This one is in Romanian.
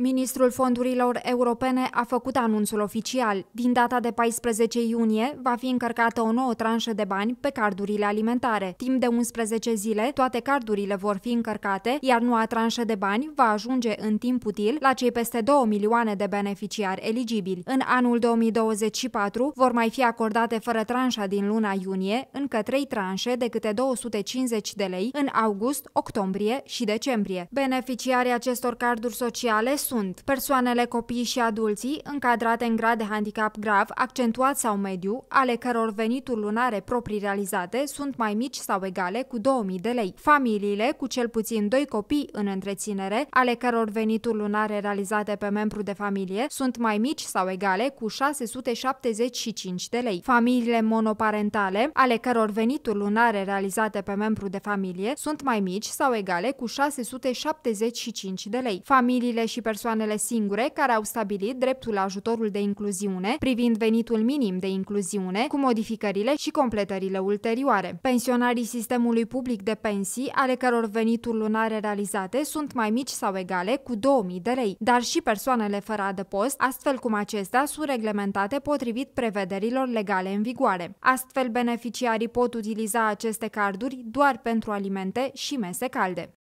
Ministrul fondurilor europene a făcut anunțul oficial. Din data de 14 iunie va fi încărcată o nouă tranșă de bani pe cardurile alimentare. Timp de 11 zile, toate cardurile vor fi încărcate, iar noua tranșă de bani va ajunge în timp util la cei peste 2 milioane de beneficiari eligibili. În anul 2024 vor mai fi acordate fără tranșa din luna iunie încă 3 tranșe de câte 250 de lei în august, octombrie și decembrie. Beneficiarii acestor carduri sociale sunt persoanele, copii și adulții încadrate în grad de handicap grav, accentuat sau mediu, ale căror venituri lunare proprii realizate sunt mai mici sau egale cu 2000 de lei, familiile cu cel puțin 2 copii în întreținere, ale căror venituri lunare realizate pe membru de familie sunt mai mici sau egale cu 675 de lei, familiile monoparentale, ale căror venituri lunare realizate pe membru de familie sunt mai mici sau egale cu 675 de lei, familiile și persoanele persoanele singure care au stabilit dreptul la ajutorul de incluziune privind venitul minim de incluziune cu modificările și completările ulterioare. Pensionarii sistemului public de pensii, ale căror venituri lunare realizate sunt mai mici sau egale cu 2000 de lei, dar și persoanele fără adăpost, astfel cum acestea sunt reglementate potrivit prevederilor legale în vigoare. Astfel, beneficiarii pot utiliza aceste carduri doar pentru alimente și mese calde.